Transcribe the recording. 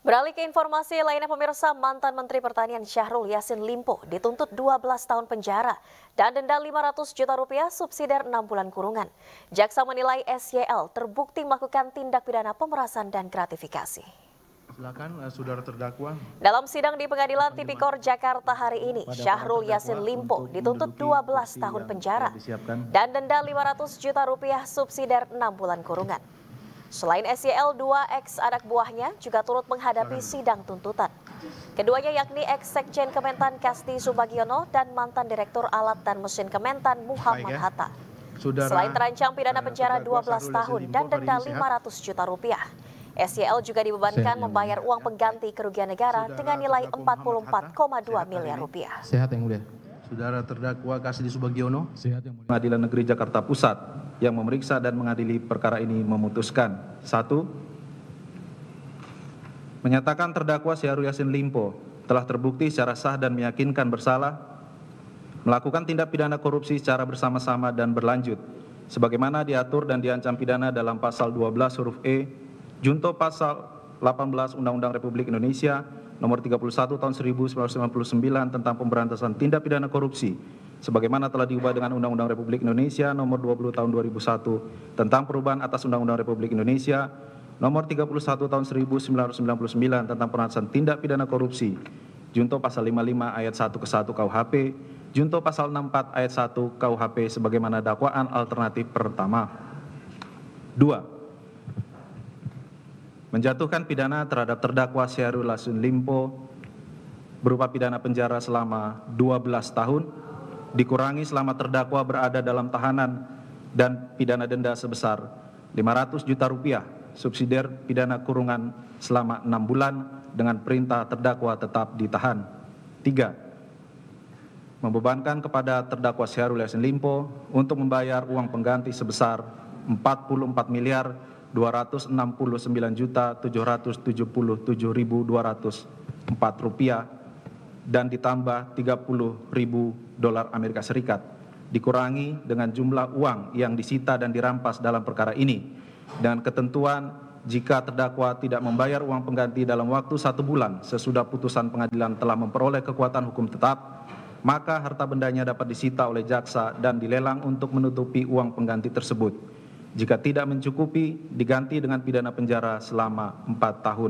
Beralih ke informasi lainnya pemirsa, mantan Menteri Pertanian Syahrul Yasin Limpo dituntut 12 tahun penjara dan denda 500 juta rupiah subsidiar 6 bulan kurungan. Jaksa menilai SYL terbukti melakukan tindak pidana pemerasan dan gratifikasi. Silakan eh, saudara terdakwa. Dalam sidang di Pengadilan Tipikor Jakarta hari ini, Syahrul Yasin Limpo dituntut 12 tahun penjara dan denda 500 juta rupiah subsidiar 6 bulan kurungan. Selain SYL, dua ex anak buahnya juga turut menghadapi hmm. sidang tuntutan. Keduanya yakni ex Sekjen Kementan Kasti Subagiono dan mantan Direktur Alat dan Mesin Kementan Muhammad ya. Hatta. Selain terancam pidana penjara 12 tahun dan denda 500 juta rupiah. SYL juga dibebankan ya, membayar uang ya. pengganti kerugian negara dengan nilai 44,2 miliar rupiah. Sehat yang mulia. Saudara terdakwa Kasdi Subagiono. Sehat yang mulia. Pengadilan Negeri Jakarta Pusat yang memeriksa dan mengadili perkara ini memutuskan. Satu, menyatakan terdakwa Syahrul Yasin Limpo telah terbukti secara sah dan meyakinkan bersalah melakukan tindak pidana korupsi secara bersama-sama dan berlanjut sebagaimana diatur dan diancam pidana dalam pasal 12 huruf E junto pasal 18 Undang-Undang Republik Indonesia nomor 31 tahun 1999 tentang pemberantasan tindak pidana korupsi sebagaimana telah diubah dengan Undang-Undang Republik Indonesia nomor 20 tahun 2001 tentang perubahan atas Undang-Undang Republik Indonesia nomor 31 tahun 1999 tentang pemberantasan tindak pidana korupsi junto pasal 55 ayat 1 ke 1 KUHP junto pasal 64 ayat 1 KUHP sebagaimana dakwaan alternatif pertama 2 menjatuhkan pidana terhadap terdakwa Syahrul Yassin Limpo berupa pidana penjara selama 12 tahun dikurangi selama terdakwa berada dalam tahanan dan pidana denda sebesar 500 juta rupiah subsidiar pidana kurungan selama 6 bulan dengan perintah terdakwa tetap ditahan. 3. Membebankan kepada terdakwa Syahrul Yassin Limpo untuk membayar uang pengganti sebesar 44 miliar 269.777.204 rupiah dan ditambah 30.000 dolar Amerika Serikat dikurangi dengan jumlah uang yang disita dan dirampas dalam perkara ini dan ketentuan jika terdakwa tidak membayar uang pengganti dalam waktu satu bulan sesudah putusan pengadilan telah memperoleh kekuatan hukum tetap maka harta bendanya dapat disita oleh jaksa dan dilelang untuk menutupi uang pengganti tersebut jika tidak mencukupi diganti dengan pidana penjara selama empat tahun